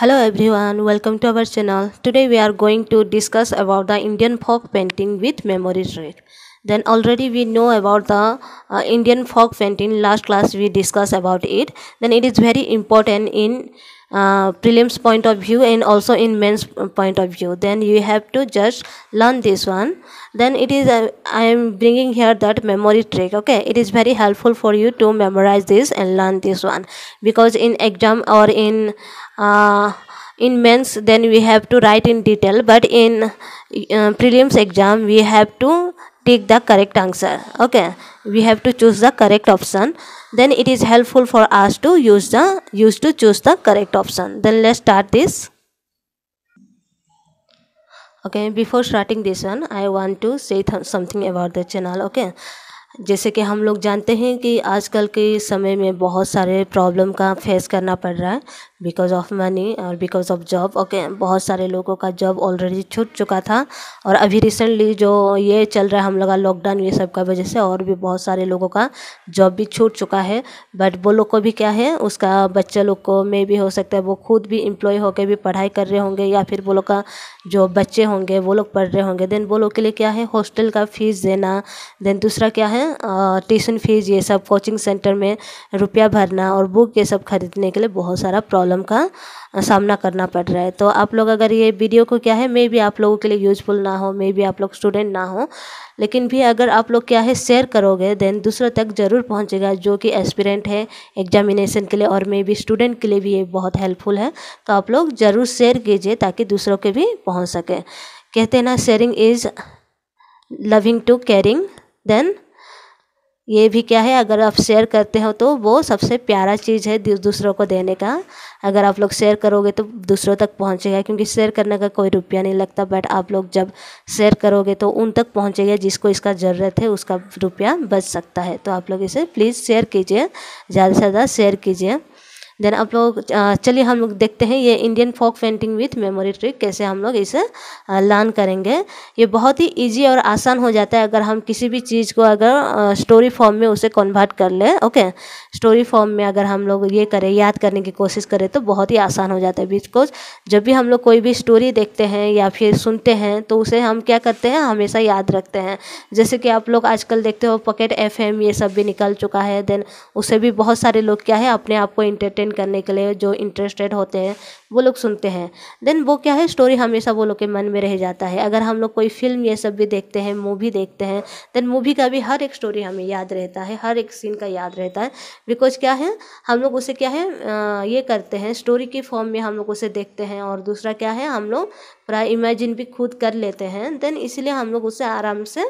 hello everyone welcome to our channel today we are going to discuss about the indian folk painting with memory trick then already we know about the uh, indian folk painting last class we discussed about it then it is very important in uh, prelims point of view and also in men's point of view then you have to just learn this one then it is uh, i am bringing here that memory trick okay it is very helpful for you to memorize this and learn this one because in exam or in uh, in mens then we have to write in detail but in uh, prelims exam we have to take the correct answer okay we have to choose the correct option then it is helpful for us to use the use to choose the correct option then let's start this okay before starting this one i want to say something about the channel okay जैसे कि हम लोग जानते हैं कि आजकल के समय में बहुत सारे प्रॉब्लम का फेस करना पड़ रहा है बिकॉज ऑफ मनी और बिकॉज ऑफ जॉब ओके बहुत सारे लोगों का जॉब ऑलरेडी छूट चुका था और अभी रिसेंटली जो ये चल रहा है हम लोग का लॉकडाउन ये सब का वजह से और भी बहुत सारे लोगों का जॉब भी छूट चुका है बट वो लोग को भी क्या है उसका बच्चे लोग को में भी हो सकता है वो खुद भी इम्प्लॉय होकर भी पढ़ाई कर रहे होंगे या फिर वो लोग का जो बच्चे होंगे वो लोग पढ़ रहे होंगे देन वो लोग के लिए क्या है हॉस्टल का फीस देना देन दूसरा क्या है हैं ट्यूशन फीस ये सब कोचिंग सेंटर में रुपया भरना और बुक ये सब खरीदने के लिए बहुत सारा प्रॉब्लम का सामना करना पड़ रहा है तो आप लोग अगर ये वीडियो को क्या है मे भी आप लोगों के लिए यूजफुल ना हो मे भी आप लोग स्टूडेंट ना हो लेकिन भी अगर आप लोग क्या है शेयर करोगे देन दूसरों तक ज़रूर पहुंचेगा जो कि एस्पिरेंट है एग्जामिनेशन के लिए और मे भी स्टूडेंट के लिए भी ये बहुत हेल्पफुल है तो आप लोग ज़रूर शेयर कीजिए ताकि दूसरों के भी पहुँच सके कहते हैं ना sharing is loving to caring then ये भी क्या है अगर आप शेयर करते हो तो वो सबसे प्यारा चीज़ है दूसरों को देने का अगर आप लोग शेयर करोगे तो दूसरों तक पहुंचेगा क्योंकि शेयर करने का कोई रुपया नहीं लगता बट आप लोग जब शेयर करोगे तो उन तक पहुंचेगा जिसको इसका ज़रूरत है उसका रुपया बच सकता है तो आप लोग इसे प्लीज़ शेयर कीजिए ज़्यादा से ज़्यादा शेयर कीजिए देन आप लोग चलिए हम लोग देखते हैं ये Indian folk painting with memory trick कैसे हम लोग इसे लर्न करेंगे ये बहुत ही ईजी और आसान हो जाता है अगर हम किसी भी चीज़ को अगर स्टोरी फॉर्म में उसे कन्वर्ट कर लें ओके स्टोरी फॉर्म में अगर हम लोग ये करें याद करने की कोशिश करें तो बहुत ही आसान हो जाता है बिकॉज जब भी हम लोग कोई भी स्टोरी देखते हैं या फिर सुनते हैं तो उसे हम क्या करते हैं हमेशा याद रखते हैं जैसे कि आप लोग आजकल देखते हो पॉकेट एफ ये सब भी निकल चुका है देन उसे भी बहुत सारे लोग क्या है अपने आप को इंटरटेन करने के लिए जो इंटरेस्टेड होते हैं वो लोग सुनते हैं देन वो क्या है स्टोरी हमेशा वो लोग के मन में रह जाता है अगर हम लोग कोई फिल्म ये सब भी देखते हैं मूवी देखते हैं देन मूवी का भी हर एक स्टोरी हमें याद रहता है हर एक सीन का याद रहता है बिकॉज क्या है हम लोग उसे क्या है ये करते हैं स्टोरी के फॉर्म में हम लोग उसे देखते हैं और दूसरा क्या है हम लोग पूरा इमेजिन भी खुद कर लेते हैं देन इसलिए हम लोग उसे आराम से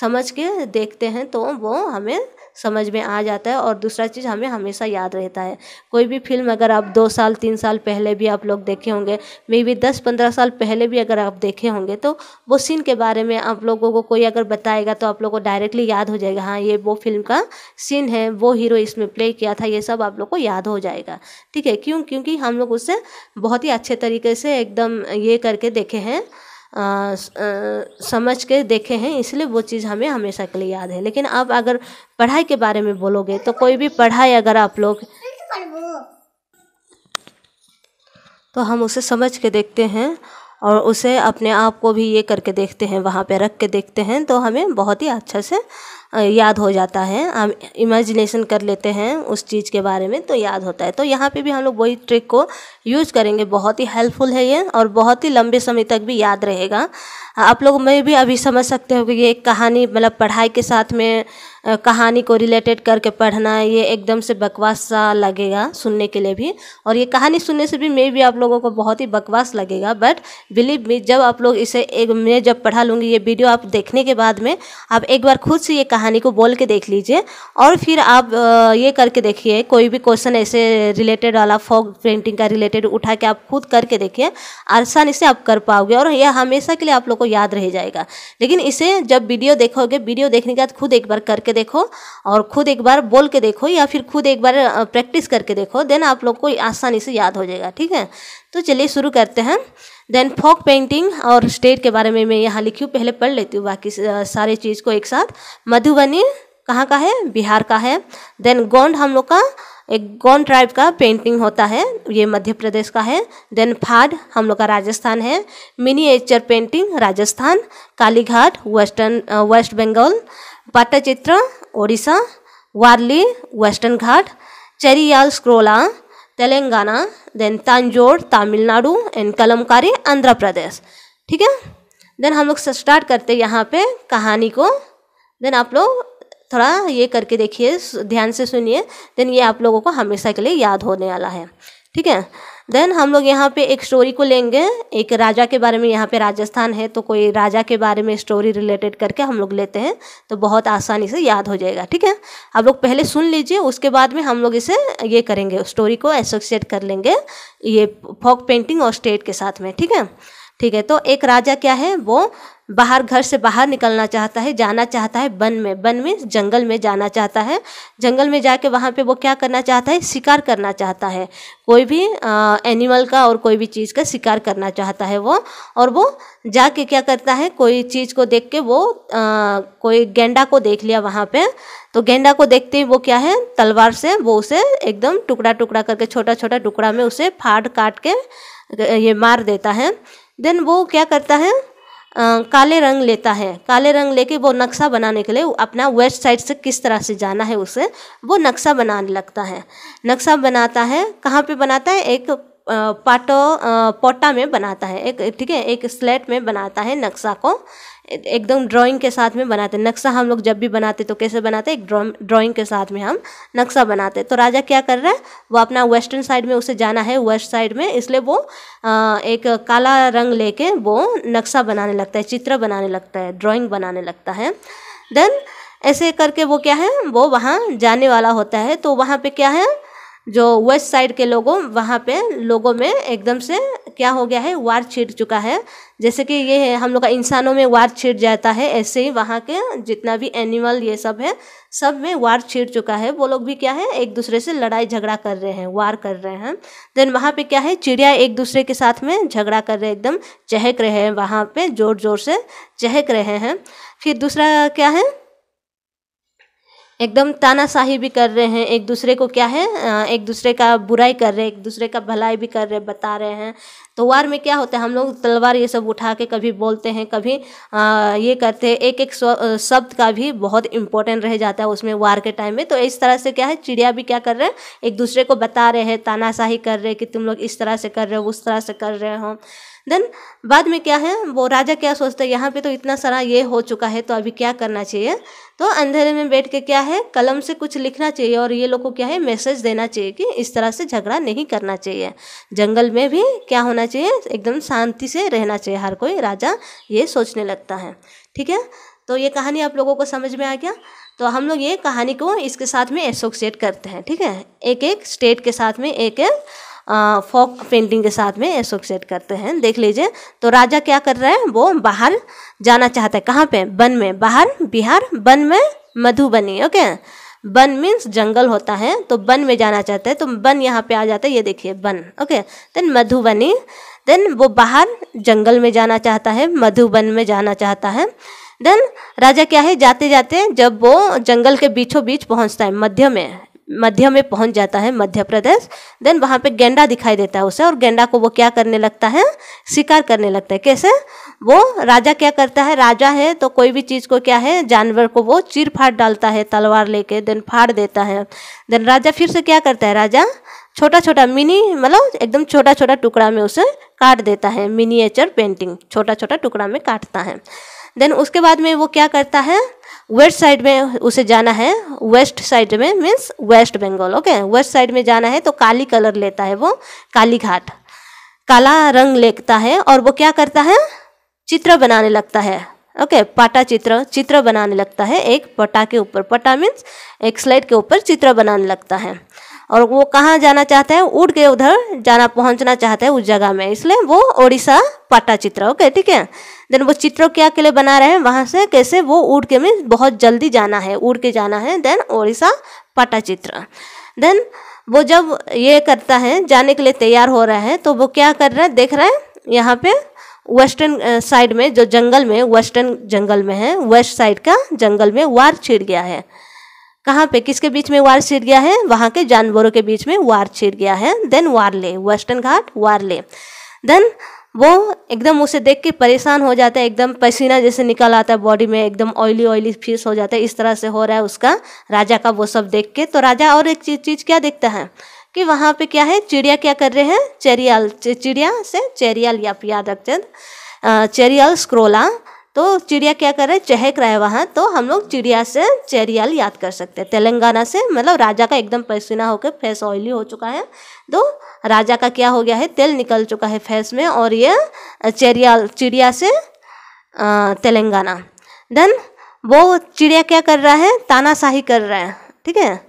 समझ के देखते हैं तो वो हमें समझ में आ जाता है और दूसरा चीज़ हमें हमेशा याद रहता है कोई भी फिल्म अगर आप दो साल तीन साल पहले भी आप लोग देखे होंगे मे बी दस पंद्रह साल पहले भी अगर आप देखे होंगे तो वो सीन के बारे में आप लोगों को कोई अगर बताएगा तो आप लोगों को डायरेक्टली याद हो जाएगा हाँ ये वो फिल्म का सीन है वो हीरो इसमें प्ले किया था ये सब आप लोग को याद हो जाएगा ठीक है क्यों क्योंकि हम लोग उससे बहुत ही अच्छे तरीके से एकदम ये करके देखे हैं आ, आ, समझ के देखे हैं इसलिए वो चीज़ हमें हमेशा के लिए याद है लेकिन आप अगर पढ़ाई के बारे में बोलोगे तो कोई भी पढ़ाई अगर आप लोग तो हम उसे समझ के देखते हैं और उसे अपने आप को भी ये करके देखते हैं वहाँ पे रख के देखते हैं तो हमें बहुत ही अच्छा से याद हो जाता है हम इमेजिनेशन कर लेते हैं उस चीज़ के बारे में तो याद होता है तो यहाँ पे भी हम लोग वही ट्रिक को यूज करेंगे बहुत ही हेल्पफुल है ये और बहुत ही लंबे समय तक भी याद रहेगा आप लोग मैं भी अभी समझ सकते हो कि ये एक कहानी मतलब पढ़ाई के साथ में कहानी को रिलेटेड करके पढ़ना ये एकदम से बकवास सा लगेगा सुनने के लिए भी और ये कहानी सुनने से भी मे भी आप लोगों को बहुत ही बकवास लगेगा बट बिलीव मी जब आप लोग इसे एक मैं जब पढ़ा लूँगी ये वीडियो आप देखने के बाद में आप एक बार खुद से ये कहानी को बोल के देख लीजिए और फिर आप ये करके देखिए कोई भी क्वेश्चन ऐसे रिलेटेड वाला फॉग पेंटिंग का रिलेटेड उठा के आप खुद करके देखिए आसानी से आप कर पाओगे और यह हमेशा के लिए आप लोग को याद रह जाएगा लेकिन इसे जब वीडियो देखोगे वीडियो देखने के बाद खुद एक बार करके देखो और खुद एक बार बोल के देखो या फिर खुद एक बार प्रैक्टिस करके देखो देन आप लोग को आसानी से याद हो जाएगा ठीक है तो चलिए शुरू करते हैं देन फॉक पेंटिंग और स्टेट के बारे में मैं यहाँ लिखी हूँ पहले पढ़ लेती हूँ बाकी सारे चीज़ को एक साथ मधुबनी कहाँ का है बिहार का है देन गोंड हम लोग का एक गोंड ट्राइब का पेंटिंग होता है ये मध्य प्रदेश का है देन फाड हम लोग का राजस्थान है miniature painting Rajasthan Kalighat western West Bengal Pattachitra Odisha Warli western Ghat Cheriyal scroll Telangana then Tanjore Tamil Nadu and Kalamkari Andhra Pradesh ठीक है देन हम लोग स्टार्ट करते यहाँ पे कहानी को देन आप लोग थोड़ा ये करके देखिए ध्यान से सुनिए देन ये आप लोगों को हमेशा के लिए याद होने वाला है ठीक है देन हम लोग यहाँ पे एक स्टोरी को लेंगे एक राजा के बारे में यहाँ पे राजस्थान है तो कोई राजा के बारे में स्टोरी रिलेटेड करके हम लोग लेते हैं तो बहुत आसानी से याद हो जाएगा ठीक है आप लोग पहले सुन लीजिए उसके बाद में हम लोग इसे ये करेंगे स्टोरी को एसोसिएट कर लेंगे ये फॉक पेंटिंग और स्टेट के साथ में ठीक है ठीक है तो एक राजा क्या है वो बाहर घर से बाहर निकलना चाहता है जाना चाहता है वन में वन में जंगल में जाना चाहता है जंगल में जाके वहाँ पे वो क्या करना चाहता है शिकार करना चाहता है कोई भी आ, एनिमल का और कोई भी चीज़ का शिकार करना चाहता है वो और वो जाके क्या करता है कोई चीज़ को देख के वो आ, कोई गेंडा को देख लिया वहाँ पर तो गेंडा को देखते ही वो क्या है तलवार से वो उसे एकदम टुकड़ा टुकड़ा करके छोटा छोटा टुकड़ा में उसे फाड़ काट के ये मार देता है देन वो क्या करता है आ, काले रंग लेता है काले रंग लेके वो नक्शा बनाने के लिए अपना वेस्ट साइड से किस तरह से जाना है उसे वो नक्शा बनाने लगता है नक्शा बनाता है कहाँ पे बनाता है एक पाटो पोटा में बनाता है एक ठीक है एक स्लेट में बनाता है नक्शा को एकदम ड्राइंग के साथ में बनाते नक्शा हम लोग जब भी बनाते तो कैसे बनाते एक ड्राइंग के साथ में हम नक्शा बनाते तो राजा क्या कर रहा है वो अपना वेस्टर्न साइड में उसे जाना है वेस्ट साइड में इसलिए वो एक काला रंग लेके वो नक्शा बनाने लगता है चित्र बनाने लगता है ड्राइंग बनाने लगता है देन ऐसे करके वो क्या है वो वहाँ जाने वाला होता है तो वहाँ पर क्या है जो वेस्ट साइड के लोगों वहाँ पे लोगों में एकदम से क्या हो गया है वार छिट चुका है जैसे कि ये है हम लोग का इंसानों में वार छिट जाता है ऐसे ही वहाँ के जितना भी एनिमल ये सब है सब में वार छिट चुका है वो लोग भी क्या है एक दूसरे से लड़ाई झगड़ा कर रहे हैं वार कर रहे हैं देन वहाँ पे क्या है चिड़िया एक दूसरे के साथ में झगड़ा कर रहे एकदम चहक रहे हैं वहाँ पर ज़ोर ज़ोर से चहक रहे हैं फिर दूसरा क्या है एकदम तानाशाही भी कर रहे हैं एक दूसरे को क्या है एक दूसरे का बुराई कर रहे हैं एक दूसरे का भलाई भी कर रहे बता रहे हैं तो वार में क्या होता है हम लोग तलवार ये सब उठा के कभी बोलते हैं कभी आ, ये करते हैं एक एक शब्द का भी बहुत इंपॉर्टेंट रह जाता है उसमें वार के टाइम में तो इस तरह से क्या है चिड़िया भी क्या कर रहे हैं एक दूसरे को बता रहे हैं तानाशाही कर रहे हैं कि तुम लोग इस तरह से कर रहे हो उस तरह से कर रहे हो देन बाद में क्या है वो राजा क्या सोचते हैं यहाँ पे तो इतना सारा ये हो चुका है तो अभी क्या करना चाहिए तो अंधेरे में बैठ के क्या है कलम से कुछ लिखना चाहिए और ये लोग को क्या है मैसेज देना चाहिए कि इस तरह से झगड़ा नहीं करना चाहिए जंगल में भी क्या होना चाहिए एकदम शांति से रहना चाहिए हर कोई राजा ये सोचने लगता है ठीक है तो ये कहानी आप लोगों को समझ में आ गया तो हम लोग ये कहानी को इसके साथ में एसोसिएट करते हैं ठीक है एक एक स्टेट के साथ में एक एक फोक पेंटिंग के साथ में एसोसिएट करते हैं देख लीजिए तो राजा क्या कर रहे हैं वो बाहर जाना चाहता है कहाँ पे वन में बाहर बिहार वन में मधुबनी ओके वन मीन्स जंगल होता है तो वन में जाना चाहते हैं तो वन यहाँ पे आ जाता है ये देखिए one okay then Madhubani then वो बाहर जंगल में जाना चाहता है मधुबन में जाना चाहता है देन राजा क्या है जाते जाते जब वो जंगल के बीचों बीच पहुँचता है मध्य में मध्य में पहुंच जाता है मध्य प्रदेश देन वहाँ पे गेंडा दिखाई देता है उसे और गेंडा को वो क्या करने लगता है शिकार करने लगता है कैसे वो राजा क्या करता है राजा है तो कोई भी चीज़ को क्या है जानवर को वो चीर फाड़ डालता है तलवार लेके देन फाड़ देता है देन राजा फिर से क्या करता है राजा छोटा छोटा मिनी मतलब एकदम छोटा छोटा टुकड़ा में उसे काट देता है मिनीचर पेंटिंग छोटा छोटा टुकड़ा में काटता है देन उसके बाद में वो क्या करता है वेस्ट साइड में उसे जाना है वेस्ट साइड में means West Bengal okay west side में जाना है तो काली कलर लेता है वो काली घाट काला रंग लेता है और वो क्या करता है चित्र बनाने लगता है ओके okay, पाटा चित्र चित्र बनाने लगता है एक पटा के ऊपर पटा मीन्स एक स्लाइड के ऊपर चित्र बनाने लगता है और वो कहाँ जाना चाहते हैं उड़ के उधर जाना पहुंचना चाहते हैं उस जगह में इसलिए वो ओडिशा चित्र ओके ठीक है देन वो चित्र क्या के लिए बना रहे हैं वहाँ से कैसे वो उड़ के में बहुत जल्दी जाना है उड़ के जाना है देन ओडिशा चित्र देन वो जब ये करता है जाने के लिए तैयार हो रहा है तो वो क्या कर रहे हैं देख रहे हैं यहाँ पे वेस्टर्न साइड में जो जंगल में वेस्टर्न जंगल में है वेस्ट साइड का जंगल में वार छिड़ गया है कहाँ पे किसके बीच में वार छिड़ गया है वहाँ के जानवरों के बीच में वार छिड़ गया है देन वारले वेस्टर्न घाट वारले देन वो एकदम उसे देख के परेशान हो जाता है एकदम पसीना जैसे निकल आता है बॉडी में एकदम ऑयली ऑयली फीस हो जाता है इस तरह से हो रहा है उसका राजा का वो सब देख के तो राजा और एक चीज चीज क्या देखता है कि वहाँ पे क्या है चिड़िया क्या कर रहे हैं चेरियल चिड़िया से चेरियल या चंद चेरियल स्क्रोला तो चिड़िया क्या कर रहा है चहक रहा है वहाँ तो हम लोग चिड़िया से चेरियाल याद कर सकते हैं तेलंगाना से मतलब राजा का एकदम पसीना होकर फेस ऑयली हो चुका है तो राजा का क्या हो गया है तेल निकल चुका है फेस में और ये चेरियाल चिड़िया से तेलंगाना देन वो चिड़िया क्या कर रहा है तानाशाही कर रहा है ठीक है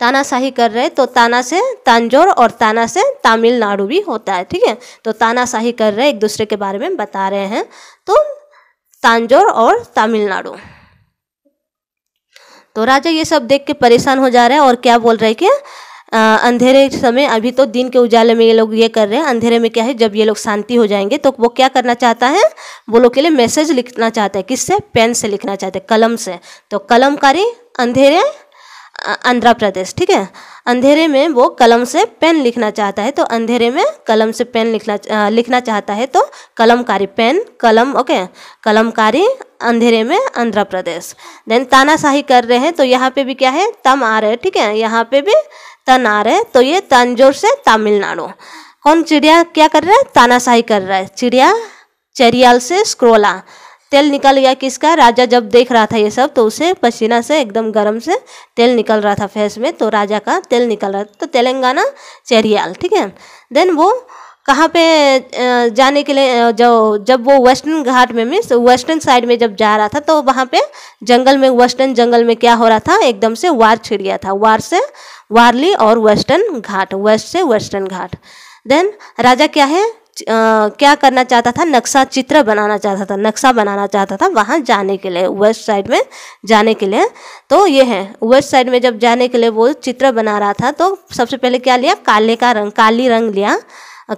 तानाशाही कर रहे तो ताना से तांजोर और ताना से तमिलनाडु भी होता है ठीक है तो तानाशाही कर रहे एक दूसरे के बारे में बता रहे हैं तो तांजोर और तमिलनाडु तो राजा ये सब देख के परेशान हो जा रहे हैं और क्या बोल रहे हैं कि अंधेरे समय अभी तो दिन के उजाले में ये लोग ये कर रहे हैं अंधेरे में क्या है जब ये लोग शांति हो जाएंगे तो वो क्या करना चाहता है वो लोग के लिए मैसेज लिखना चाहता है किससे पेन से लिखना चाहते हैं कलम से तो कलमकारी अंधेरे आंध्र प्रदेश ठीक है अंधेरे में वो कलम से पेन लिखना चाहता है तो अंधेरे में कलम से पेन लिखना लिखना चाहता है तो कलमकारी पेन कलम ओके कलमकारी अंधेरे में आंध्र प्रदेश देन तानाशाही कर रहे हैं तो यहाँ पे भी क्या है तम आ रहे ठीक है यहाँ पे भी तन आ रहे तो ये तंजोर से तमिलनाडु कौन चिड़िया क्या कर रहा है तानाशाही कर रहा है चिड़िया चरियाल से स्क्रोला तेल निकल गया किसका राजा जब देख रहा था ये सब तो उसे पसीना से एकदम गर्म से तेल निकल रहा था फेस में तो राजा का तेल निकल रहा था तो तेलंगाना चेरियाल ठीक है देन वो कहाँ पे जाने के लिए जो जब वो वेस्टर्न घाट में मीन्स वेस्टर्न साइड में जब जा रहा था तो वहाँ पे जंगल में वेस्टर्न जंगल में क्या हो रहा था एकदम से वार छिड़ गया था वार से वारली और वेस्टर्न घाट वेस्ट से वेस्टर्न घाट देन राजा क्या है क्या करना चाहता था नक्शा चित्र बनाना चाहता था नक्शा बनाना चाहता था वहाँ जाने के लिए वेस्ट साइड में जाने के लिए तो ये है वेस्ट साइड में जब जाने के लिए वो चित्र बना रहा था तो सबसे पहले क्या लिया काले का रंग काली रंग लिया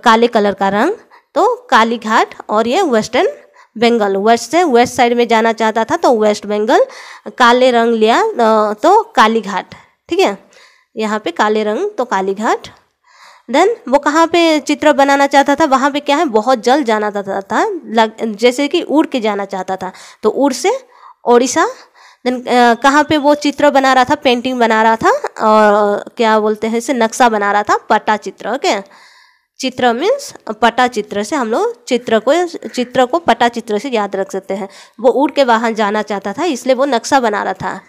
काले कलर का रंग तो काली घाट और ये वेस्टर्न बंगाल वेस्ट से वेस्ट साइड में जाना चाहता था तो वेस्ट बंगाल काले रंग लिया तो काली घाट ठीक है यहाँ पे काले रंग तो काली घाट देन वो कहाँ पे चित्र बनाना चाहता था वहाँ पे क्या है बहुत जल्द जाना चाहता था लग, जैसे कि उड़ के जाना चाहता था तो उड़ से ओडिशा देन कहाँ पे वो चित्र बना रहा था पेंटिंग बना रहा था और क्या बोलते हैं इसे नक्शा बना रहा था पट्टा चित्र ओके चित्र मीन्स पटा चित्र से हम लोग चित्र को चित्र को पटा चित्र से याद रख सकते हैं वो उड़ के वाहन जाना चाहता था इसलिए वो नक्शा बना रहा था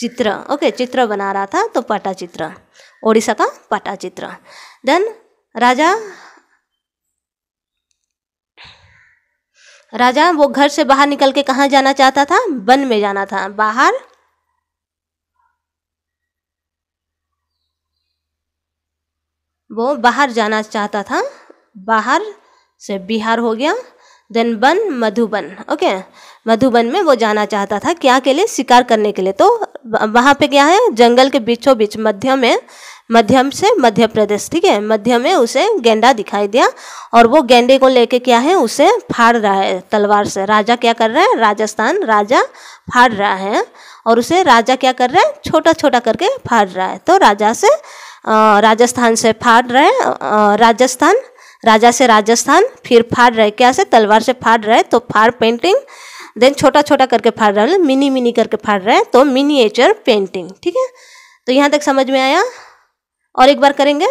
चित्र ओके चित्र बना रहा था तो पटा चित्र ओडिशा का पटा चित्र देन राजा राजा वो घर से बाहर निकल के कहा जाना चाहता था वन में जाना था बाहर वो बाहर जाना चाहता था बाहर से बिहार हो गया then one Madhuban okay Madhuban में वो जाना चाहता था क्या के लिए शिकार करने के लिए तो वहाँ पे क्या है जंगल के बीचों बीच मध्य में मध्यम से मध्य प्रदेश ठीक है मध्य में उसे गेंडा दिखाई दिया और वो गेंडे को लेके क्या है उसे फाड़ रहा है तलवार से राजा क्या कर रहा है राजस्थान राजा फाड़ रहा है और उसे राजा क्या कर रहा है छोटा छोटा करके फाड़ रहा है तो राजा से राजस्थान से फाड़ रहे राजस्थान राजा से राजस्थान फिर फाड़ रहे क्या से तलवार से फाड़ रहे तो फाड़ पेंटिंग देन छोटा छोटा करके फाड़ रहा है मिनी मिनी करके फाड़ रहे हैं तो मिनिएचर पेंटिंग ठीक है तो यहाँ तक समझ में आया और एक बार करेंगे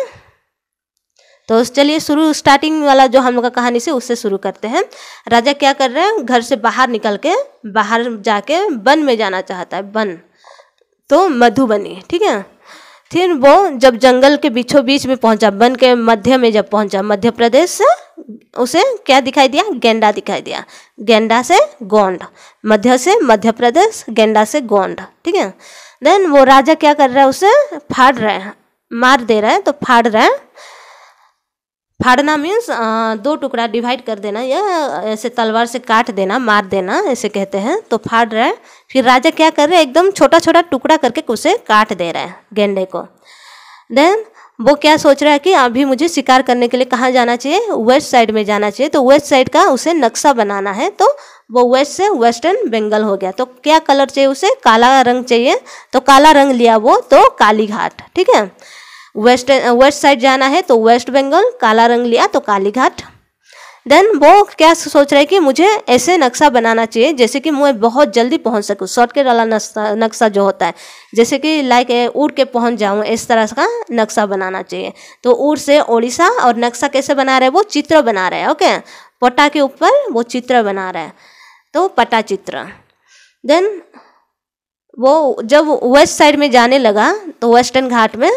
तो चलिए शुरू स्टार्टिंग वाला जो हम लोग का कहानी से उससे शुरू करते हैं राजा क्या कर रहे हैं घर से बाहर निकल के बाहर जाके वन में जाना चाहता है वन तो मधुबनी ठीक है फिर वो जब जंगल के बीचों बीच में पहुंचा वन के मध्य में जब पहुंचा मध्य प्रदेश से उसे क्या दिखाई दिया गेंडा दिखाई दिया गेंडा से गोंड मध्य से मध्य प्रदेश गेंडा से गोंड ठीक है देन वो राजा क्या कर रहा है उसे फाड़ रहे हैं मार दे रहा है तो फाड़ रहा है फाड़ना मीन्स दो टुकड़ा डिवाइड कर देना या ऐसे तलवार से काट देना मार देना ऐसे कहते हैं तो फाड़ रहा है फिर राजा क्या कर रहे हैं एकदम छोटा छोटा टुकड़ा करके उसे काट दे रहा है गेंडे को देन वो क्या सोच रहा है कि अभी मुझे शिकार करने के लिए कहाँ जाना चाहिए वेस्ट साइड में जाना चाहिए तो वेस्ट साइड का उसे नक्शा बनाना है तो वो वेस्ट से वेस्टर्न बंगाल हो गया तो क्या कलर चाहिए उसे काला रंग चाहिए तो काला रंग लिया वो तो काली घाट ठीक है वेस्ट वेस्ट साइड जाना है तो वेस्ट बंगाल काला रंग लिया तो काली घाट देन वो क्या सोच रहे कि मुझे ऐसे नक्शा बनाना चाहिए जैसे कि मैं बहुत जल्दी पहुंच सकूँ शॉर्टकट वाला नक्शा जो होता है जैसे कि लाइक उड़ के पहुंच जाऊँ इस तरह का नक्शा बनाना चाहिए तो उड़ से ओडिशा और नक्शा कैसे बना रहे वो चित्र बना रहे हैं ओके पट्टा के ऊपर वो चित्र बना रहा है तो पट्टा चित्र देन वो जब वेस्ट साइड में जाने लगा तो वेस्टर्न घाट में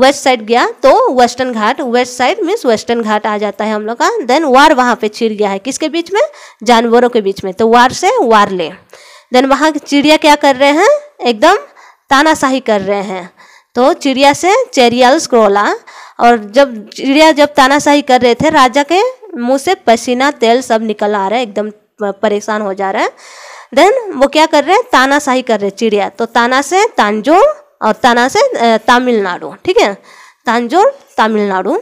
वेस्ट साइड गया तो western Ghat west side means western Ghat आ जाता है हम लोग का देन वार वहाँ पे चिड़ गया है किसके बीच में जानवरों के बीच में तो वार से वार ले देन वहाँ चिड़िया क्या कर रहे हैं एकदम तानाशाही कर रहे हैं तो चिड़िया से चेरियल स्क्रोला और जब चिड़िया जब तानाशाही कर रहे थे राजा के मुँह से पसीना तेल सब निकल आ रहा है एकदम परेशान हो जा रहा है देन वो क्या कर रहे हैं तानाशाही कर रहे चिड़िया तो ताना से तानजो और ताना से तमिलनाडु ठीक है तंजोर तमिलनाडु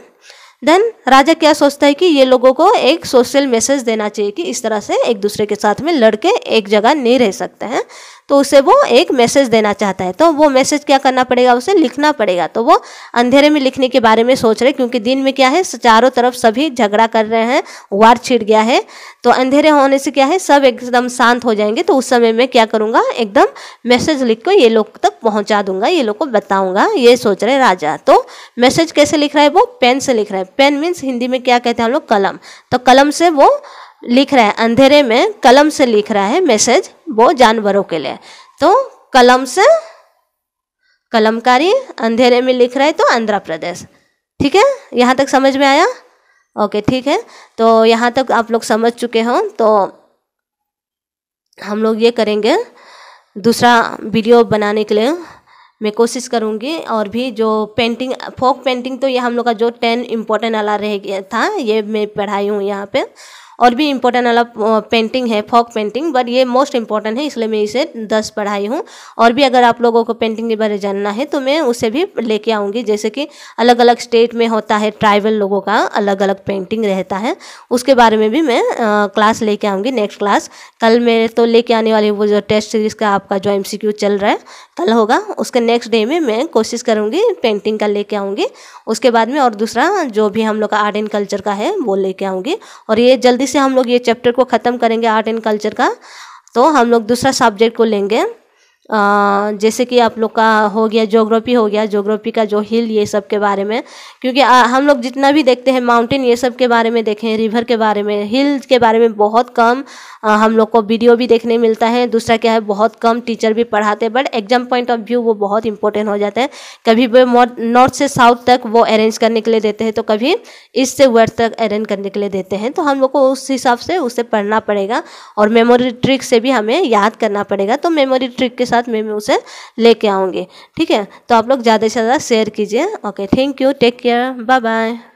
देन राजा क्या सोचता है कि ये लोगों को एक सोशल मैसेज देना चाहिए कि इस तरह से एक दूसरे के साथ में लड़के एक जगह नहीं रह सकते हैं तो उसे वो एक मैसेज देना चाहता है तो वो मैसेज क्या करना पड़ेगा उसे लिखना पड़ेगा तो वो अंधेरे में लिखने के बारे में सोच रहे क्योंकि दिन में क्या है चारों तरफ सभी झगड़ा कर रहे हैं वार छिड़ गया है तो अंधेरे होने से क्या है सब एकदम शांत हो जाएंगे तो उस समय मैं क्या करूँगा एकदम मैसेज लिख कर ये लोग तक पहुँचा दूंगा ये लोग को बताऊँगा ये सोच रहे राजा तो मैसेज कैसे लिख रहा है वो पेन से लिख रहा है पेन मीन्स हिंदी में क्या कहते हैं हम लोग कलम तो कलम से वो लिख रहा है अंधेरे में कलम से लिख रहा है मैसेज वो जानवरों के लिए तो कलम से कलमकारी अंधेरे में लिख रहा है तो आंध्र प्रदेश ठीक है यहाँ तक समझ में आया ओके ठीक है तो यहाँ तक आप लोग समझ चुके हो तो हम लोग ये करेंगे दूसरा वीडियो बनाने के लिए मैं कोशिश करूँगी और भी जो पेंटिंग फोक पेंटिंग तो ये हम लोग का जो टेन इम्पोर्टेंट वाला रह गया था ये मैं पढ़ाई हूँ यहाँ पे और भी इम्पोर्टेंट अलग पेंटिंग है फॉक पेंटिंग बट ये मोस्ट इम्पॉर्टेंट है इसलिए मैं इसे दस पढ़ाई हूँ और भी अगर आप लोगों को पेंटिंग के बारे में जानना है तो मैं उसे भी लेके आऊँगी जैसे कि अलग अलग स्टेट में होता है ट्राइबल लोगों का अलग अलग पेंटिंग रहता है उसके बारे में भी मैं आ, क्लास लेके आऊँगी नेक्स्ट क्लास कल मेरे तो लेके आने वाली वो जो टेस्ट सीरीज़ का आपका जो एम चल रहा है कल होगा उसके नेक्स्ट डे में मैं कोशिश करूँगी पेंटिंग का लेके आऊँगी उसके बाद में और दूसरा जो भी हम लोग का आर्ट एंड कल्चर का है वो लेके आऊँगी और ये जल्दी से हम लोग ये चैप्टर को ख़त्म करेंगे आर्ट एंड कल्चर का तो हम लोग दूसरा सब्जेक्ट को लेंगे जैसे कि आप लोग का हो गया जोग्राफी हो गया जोग्राफी का जो हिल ये सब के बारे में क्योंकि हम लोग जितना भी देखते हैं माउंटेन ये सब के बारे में देखें रिवर के बारे में हिल के बारे में बहुत कम हम लोग को वीडियो भी देखने मिलता है दूसरा क्या है बहुत कम टीचर भी पढ़ाते हैं but exam point of view वो बहुत इंपॉर्टेंट हो जाता है कभी वो नॉर्थ से साउथ तक वो अरेंज करने के लिए देते हैं तो कभी ईस्ट से वेस्ट तक अरेंज करने के लिए देते हैं तो हम लोग को उस हिसाब से उसे पढ़ना पड़ेगा और मेमोरी ट्रिक से भी हमें याद करना पड़ेगा तो मेमोरी ट्रिक के साथ साथ में भी उसे लेके आऊँगी ठीक है तो आप लोग ज़्यादा से ज़्यादा शेयर कीजिए okay thank you take care bye bye